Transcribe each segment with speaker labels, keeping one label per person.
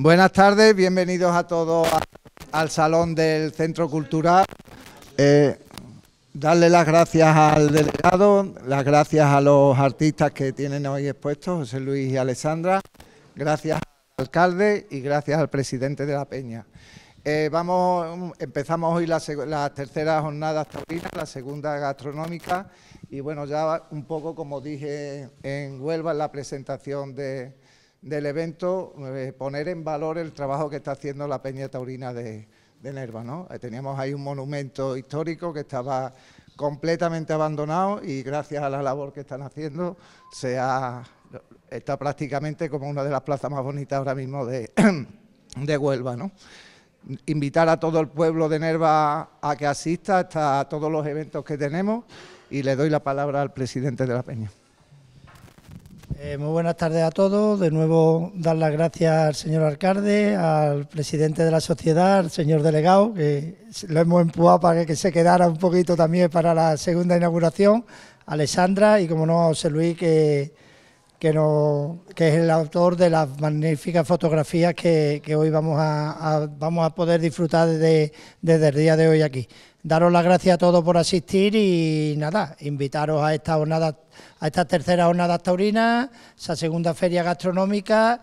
Speaker 1: Buenas tardes, bienvenidos a todos al Salón del Centro Cultural. Eh, darle las gracias al delegado, las gracias a los artistas que tienen hoy expuestos, José Luis y Alessandra, gracias al alcalde y gracias al presidente de la Peña. Eh, vamos, um, empezamos hoy la, tercera jornada taurina, la segunda gastronómica, y bueno, ya un poco como dije en Huelva en la presentación de, del evento eh, poner en valor el trabajo que está haciendo la Peña Taurina de, Nerva. ¿no? Eh, teníamos ahí un monumento histórico que estaba completamente abandonado y gracias a la labor que están haciendo se ha, está prácticamente como una de las plazas más bonitas ahora mismo de, de Huelva. ¿no? Invitar a todo el pueblo de Nerva a que asista a todos los eventos que tenemos y le doy la palabra al presidente de la Peña. Eh, muy buenas tardes a todos. De nuevo, dar las gracias al señor alcalde, al presidente de la sociedad, al señor delegado, que lo hemos empujado para que se quedara un poquito también para la segunda inauguración, a Alessandra y, como no, a José Luis, que que, no, es el autor de las magníficas fotografías que, hoy vamos a, vamos a poder disfrutar desde, el día de hoy aquí. Daros las gracias a todos por asistir y nada, invitaros a esta a esta tercera jornada taurina, esa segunda feria gastronómica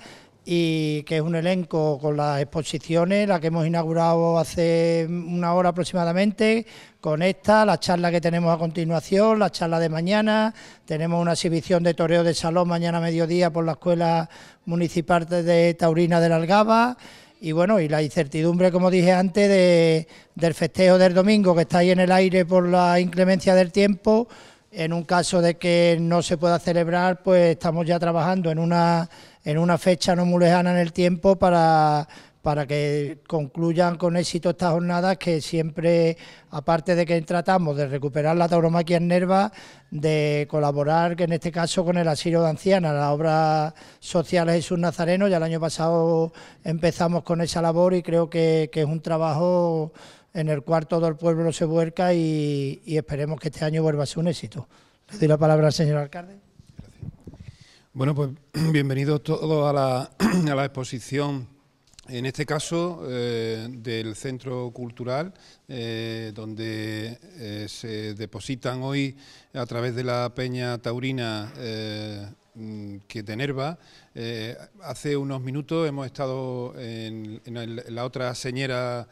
Speaker 1: y que es un elenco con las exposiciones, la que hemos inaugurado hace una hora aproximadamente, con esta, la charla que tenemos a continuación, la charla de mañana, tenemos una exhibición de toreo de salón mañana a mediodía por la Escuela Municipal de Taurina de la Algaba, y bueno, y la incertidumbre, como dije antes, de, del festejo del domingo, que está ahí en el aire por la inclemencia del tiempo, en un caso de que no se pueda celebrar, pues estamos ya trabajando en una en una fecha no muy lejana en el tiempo para, para que concluyan con éxito estas jornadas que siempre, aparte de que tratamos de recuperar la tauromaquia en Nerva, de colaborar, en este caso con el asilo de ancianas, la obra social Jesús Nazareno, ya el año pasado empezamos con esa labor y creo que, es un trabajo en el cual todo el pueblo se vuelca y, y esperemos que este año vuelva a ser un éxito. Le doy la palabra al señor
Speaker 2: alcalde. Bueno, pues bienvenidos todos a la, a la exposición, en este caso eh, del Centro Cultural, eh, donde eh, se depositan hoy a través de la Peña Taurina mm, que de Nerva. hace unos minutos hemos estado en, la otra señera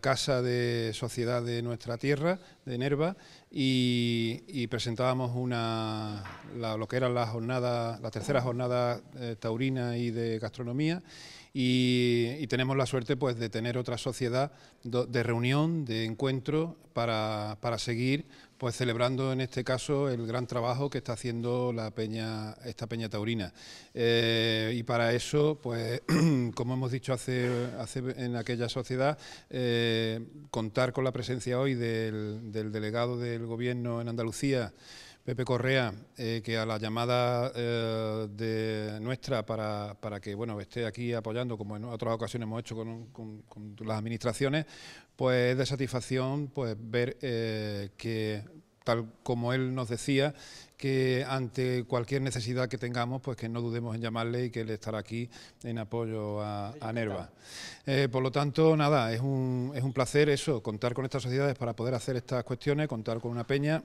Speaker 2: casa de sociedad de nuestra tierra, de Nerva, y, presentábamos una, la, lo que era la jornada, la tercera jornada eh, taurina y de gastronomía y, tenemos la suerte pues, de tener otra sociedad de reunión, de encuentro, para, seguir pues celebrando en este caso el gran trabajo que está haciendo la peña, esta peña taurina. Eh, y para eso, pues como hemos dicho hace, en aquella sociedad, eh, contar con la presencia hoy del, del delegado del gobierno en Andalucía, Pepe Correa, eh, que a la llamada eh, de nuestra para, para, que bueno esté aquí apoyando, como en otras ocasiones hemos hecho con, las administraciones, pues es de satisfacción pues ver eh, que tal como él nos decía, que ante cualquier necesidad que tengamos, pues que no dudemos en llamarle y que él estará aquí en apoyo a, a Nerva. por lo tanto, nada, es un, es un placer eso, contar con estas sociedades para poder hacer estas cuestiones, contar con una peña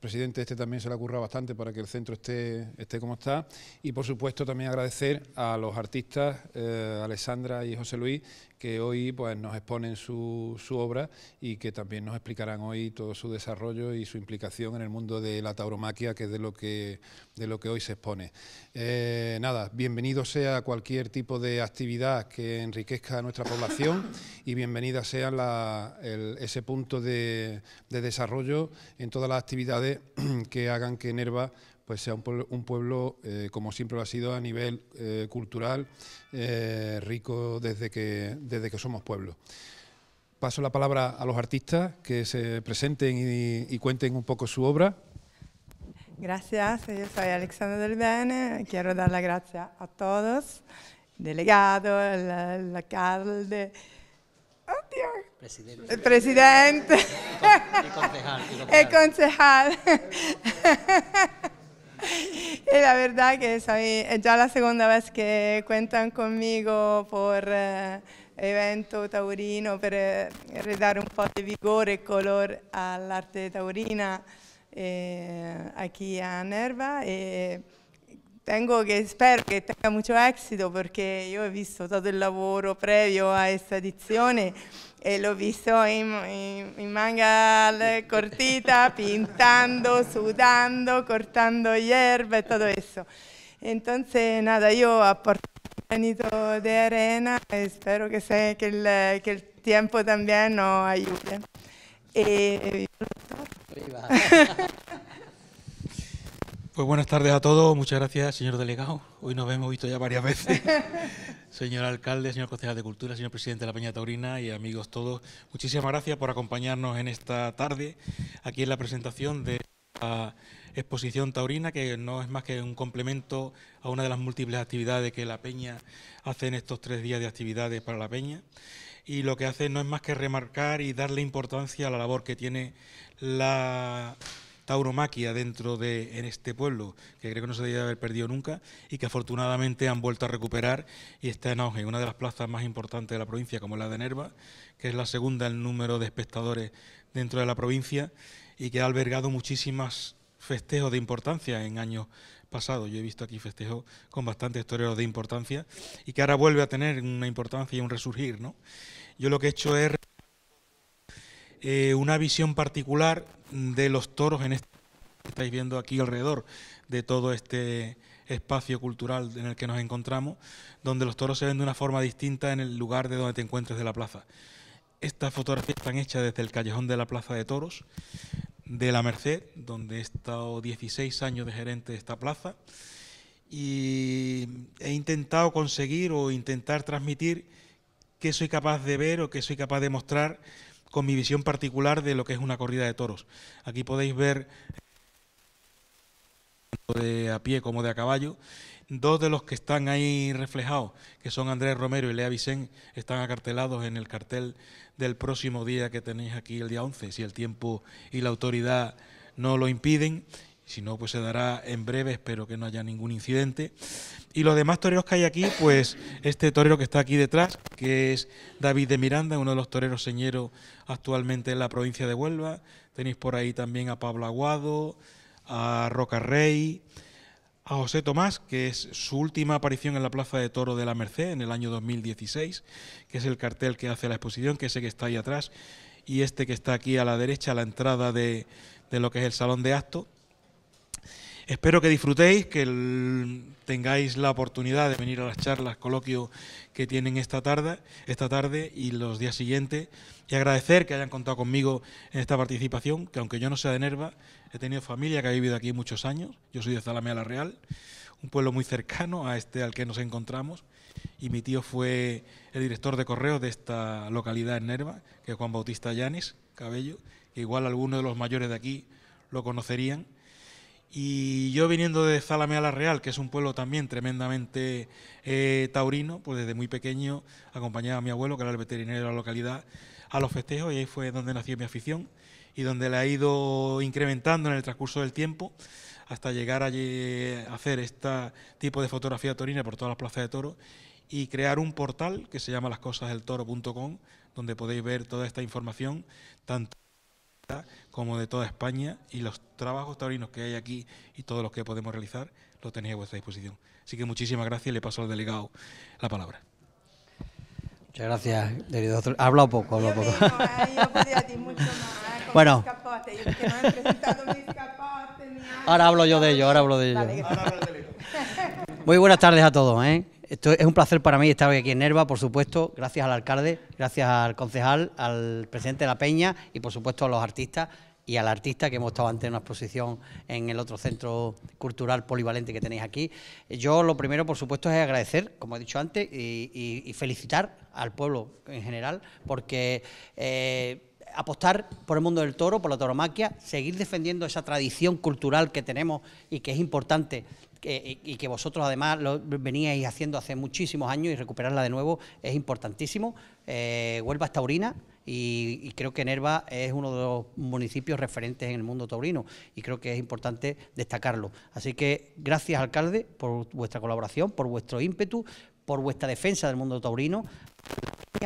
Speaker 2: presidente este también se le ha currado bastante para que el centro esté, esté como está. Y por supuesto también agradecer a los artistas, eh, Alessandra y José Luis, que hoy pues, nos exponen su, su obra y que también nos explicarán hoy todo su desarrollo y su implicación en el mundo de la tauromaquia, que es de lo que, de lo que hoy se expone. Eh, nada, bienvenido sea cualquier tipo de actividad que enriquezca a nuestra población y bienvenida sea ese punto de, de desarrollo en todas las actividades que hagan que Nerva pues sea un pueblo, eh, como siempre lo ha sido a nivel eh, cultural, eh, rico desde que, desde que somos pueblo. Paso la palabra a los artistas que se presenten y, cuenten un poco su obra.
Speaker 1: Gracias, yo soy Alexander del Bene, quiero dar las gracias a todos, delegado, el, alcalde, oh, Dios. Presidente. el presidente, el concejal. y la verdad que ¿sabes? es ya la segunda vez que cuentan conmigo por eh, evento taurino, per eh, ridare un po' di vigore e color all'arte taurina eh, aquí a Nerva. Eh, tengo que, spero che tenga molto éxito perché io ho visto tutto il lavoro previo a questa edizione e l'ho visto in, in, in manga cortita, pintando, sudando, cortando hierba e tutto questo. Entonces, nada, io ho yo aporto granito di arena, e spero che il, el, que el tiempo también nos ayude. Eh,
Speaker 3: Pues buenas tardes a todos, muchas gracias, señor delegado. Hoy nos hemos visto ya varias veces. señor alcalde, señor concejal de Cultura, señor presidente de la Peña Taurina y amigos todos, muchísimas gracias por acompañarnos en esta tarde aquí en la presentación de la exposición taurina, que no es más que un complemento a una de las múltiples actividades que la Peña hace en estos tres días de actividades para la Peña. Y lo que hace no es más que remarcar y darle importancia a la labor que tiene la tauromaquia dentro de en este pueblo, que creo que no se debería haber perdido nunca y que afortunadamente han vuelto a recuperar y está en auge. Una de las plazas más importantes de la provincia, como la de Nerva, que es la segunda en número de espectadores dentro de la provincia y que ha albergado muchísimas festejos de importancia en años pasados. Yo he visto aquí festejos con bastantes toreros de importancia y que ahora vuelve a tener una importancia y un resurgir. ¿no? Yo lo que he hecho es eh, una visión particular de los toros en este estáis viendo aquí alrededor de todo este espacio cultural en el que nos encontramos, donde los toros se ven de una forma distinta en el lugar de donde te encuentres de la plaza. Estas fotografías están hechas desde el callejón de la Plaza de Toros, de la Merced, donde he estado 16 años de gerente de esta plaza, y he intentado conseguir o intentar transmitir qué soy capaz de ver o qué soy capaz de mostrar con mi visión particular de lo que es una corrida de toros. Aquí podéis ver de a pie como de a caballo. Dos de los que están ahí reflejados, que son Andrés Romero y Lea Vicente, están acartelados en el cartel del próximo día que tenéis aquí, el día 11, si el tiempo y la autoridad no lo impiden. Si no, pues se dará en breve, espero que no haya ningún incidente. Y los demás toreros que hay aquí, pues este torero que está aquí detrás, que es David de Miranda, uno de los toreros señeros actualmente en la provincia de Huelva. Tenéis por ahí también a Pablo Aguado, a Roca Rey, a José Tomás, que es su última aparición en la Plaza de Toro de la Merced en el año 2016, que es el cartel que hace la exposición, que sé que está ahí atrás, y este que está aquí a la derecha, a la entrada de, de lo que es el Salón de Acto Espero que disfrutéis, que tengáis la oportunidad de venir a las charlas, coloquios que tienen esta tarde, esta tarde y los días siguientes. Y agradecer que hayan contado conmigo en esta participación, que aunque yo no sea de Nerva, he tenido familia que ha vivido aquí muchos años. Yo soy de Zalamea la Real, un pueblo muy cercano a este al que nos encontramos. Y mi tío fue el director de correo de esta localidad en Nerva, que es Juan Bautista Llanes Cabello, que igual algunos de los mayores de aquí lo conocerían. Y yo viniendo de Zalameala la Real, que es un pueblo también tremendamente eh, taurino, pues desde muy pequeño acompañaba a mi abuelo, que era el veterinario de la localidad, a los festejos y ahí fue donde nació mi afición y donde la he ido incrementando en el transcurso del tiempo hasta llegar a hacer este tipo de fotografía taurina por todas las plazas de Toro y crear un portal que se llama lascosasdeltoro.com donde podéis ver toda esta información, tanto como de toda España y los trabajos taurinos que hay aquí y todos los que podemos realizar lo tenéis a vuestra disposición. Así que muchísimas gracias y le paso al delegado la palabra.
Speaker 4: Muchas gracias, poco, ha poco. bueno. Ahora hablo yo de ello, ahora hablo de ello. Muy buenas tardes a todos. ¿eh? Esto es un placer para mí estar hoy aquí en Nerva, por supuesto, gracias al alcalde, gracias al concejal, al presidente de la Peña y por supuesto a los artistas y al artista que hemos estado ante una exposición en el otro centro cultural polivalente que tenéis aquí. Yo lo primero, por supuesto, es agradecer, como he dicho antes, y, felicitar al pueblo en general, porque eh, apostar por el mundo del toro, por la toromaquia, seguir defendiendo esa tradición cultural que tenemos y que es importante y que vosotros además lo veníais haciendo hace muchísimos años y recuperarla de nuevo es importantísimo. Eh, Huelva es taurina y, creo que Nerva es uno de los municipios referentes en el mundo taurino y creo que es importante destacarlo. Así que gracias alcalde por vuestra colaboración, por vuestro ímpetu, por vuestra defensa del mundo taurino,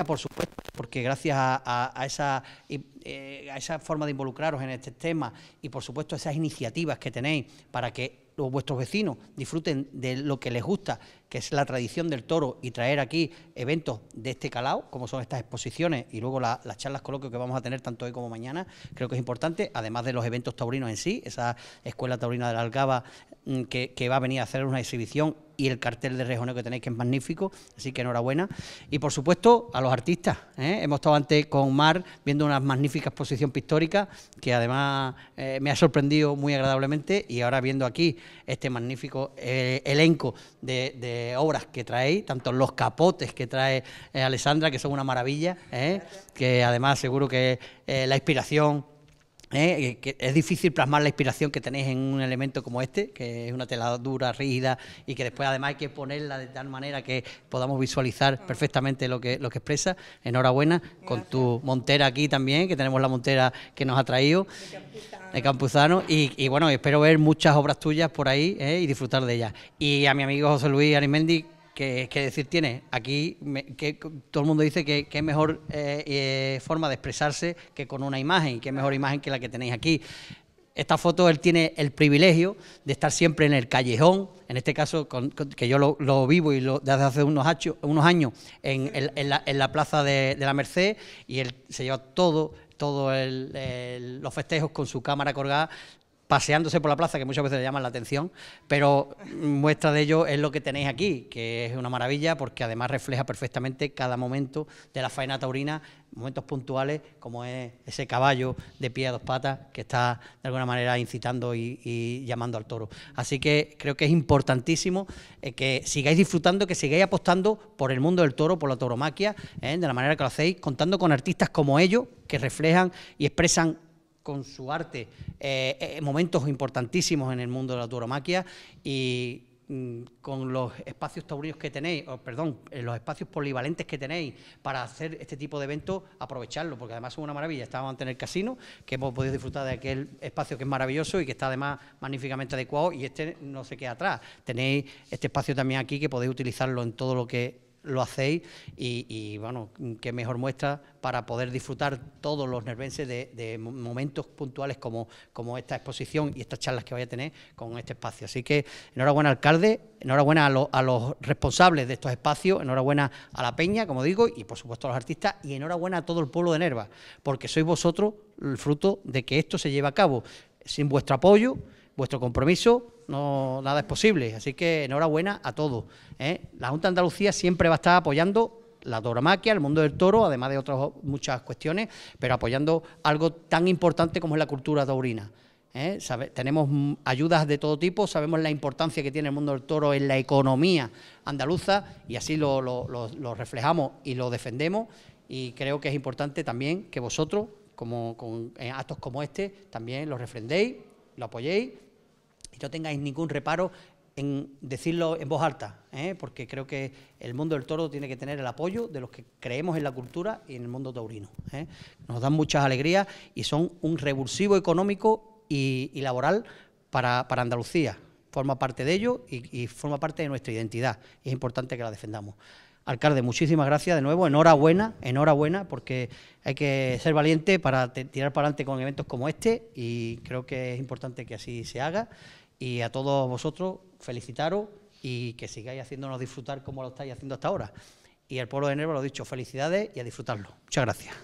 Speaker 4: por supuesto, porque gracias a, esa, eh, a esa forma de involucraros en este tema y por supuesto a esas iniciativas que tenéis para que o vuestros vecinos disfruten de lo que les gusta que es la tradición del toro, y traer aquí eventos de este calado, como son estas exposiciones y luego las charlas coloquio que vamos a tener tanto hoy como mañana, creo que es importante, además de los eventos taurinos en sí, esa Escuela Taurina de la Algaba mm, que, va a venir a hacer una exhibición y el cartel de rejoneo que tenéis, que es magnífico, así que enhorabuena. Y por supuesto, a los artistas. ¿eh? Hemos estado antes con Mar viendo una magnífica exposición pictórica que además eh, me ha sorprendido muy agradablemente y ahora viendo aquí este magnífico eh, elenco de eh, obras que traéis, tanto los capotes que trae eh, Alessandra, que son una maravilla, ¿eh? que además seguro que la inspiración ¿eh? Eh, es difícil plasmar la inspiración que tenéis en un elemento como este, que es una tela dura, rígida y que después además hay que ponerla de tal manera que podamos visualizar perfectamente lo que, lo que expresa. Enhorabuena con tu montera aquí también, que tenemos la montera que nos ha traído de Campuzano. y, bueno, espero ver muchas obras tuyas por ahí ¿eh? y disfrutar de ellas. Y a mi amigo José Luis Arimendi, que, decir tiene. Aquí que, todo el mundo dice que, qué mejor eh, eh, forma de expresarse que con una imagen, que mejor imagen que la que tenéis aquí. Esta foto él tiene el privilegio de estar siempre en el callejón, en este caso que yo lo, vivo y lo, desde hace unos, años, en, la, plaza de, la Merced y él se lleva todo todos los festejos con su cámara colgada paseándose por la plaza, que muchas veces le llaman la atención, pero muestra de ello es lo que tenéis aquí, que es una maravilla porque además refleja perfectamente cada momento de la faena taurina, momentos puntuales como es ese caballo de pie a dos patas que está de alguna manera incitando y, llamando al toro. Así que creo que es importantísimo eh, que sigáis disfrutando, que sigáis apostando por el mundo del toro, por la tauromaquia, ¿eh? de la manera que lo hacéis, contando con artistas como ellos que reflejan y expresan con su arte eh, eh, momentos importantísimos en el mundo de la turomaquia y mm, con los espacios taurinos que tenéis, perdón, eh, los espacios polivalentes que tenéis para hacer este tipo de eventos, aprovecharlo, porque además es una maravilla. Estábamos ante el casino, que hemos podido disfrutar de aquel espacio que es maravilloso y que está además magníficamente adecuado y este no se queda atrás. Tenéis este espacio también aquí que podéis utilizarlo en todo lo que lo hacéis y, bueno, qué mejor muestra para poder disfrutar todos los nervenses de, momentos puntuales como, como esta exposición y estas charlas que vaya a tener con este espacio. Así que enhorabuena al alcalde, enhorabuena a, a los responsables de estos espacios, enhorabuena a la peña, como digo, y por supuesto a los artistas y enhorabuena a todo el pueblo de Nerva, porque sois vosotros el fruto de que esto se lleve a cabo. Sin vuestro apoyo, vuestro compromiso no nada es posible. Así que enhorabuena a todos. ¿eh? La Junta de Andalucía siempre va a estar apoyando la doramaquia, el mundo del toro, además de otras muchas cuestiones, pero apoyando algo tan importante como es la cultura taurina. ¿eh? tenemos ayudas de todo tipo, sabemos la importancia que tiene el mundo del toro en la economía andaluza y así lo, reflejamos y lo defendemos y creo que es importante también que vosotros, como, con, en actos como este, también lo refrendéis lo apoyéis y no tengáis ningún reparo en decirlo en voz alta, ¿eh? porque creo que el mundo del toro tiene que tener el apoyo de los que creemos en la cultura y en el mundo taurino. ¿eh? Nos dan muchas alegrías y son un revulsivo económico y, laboral para, Andalucía. Forma parte de ello y, y forma parte de nuestra identidad. Y es importante que la defendamos. Alcalde, muchísimas gracias de nuevo, enhorabuena, enhorabuena, porque hay que ser valiente para tirar para adelante con eventos como este y creo que es importante que así se haga. Y a todos vosotros, felicitaros y que sigáis haciéndonos disfrutar como lo estáis haciendo hasta ahora. Y el pueblo de Nerva lo he dicho, felicidades y a disfrutarlo. Muchas gracias.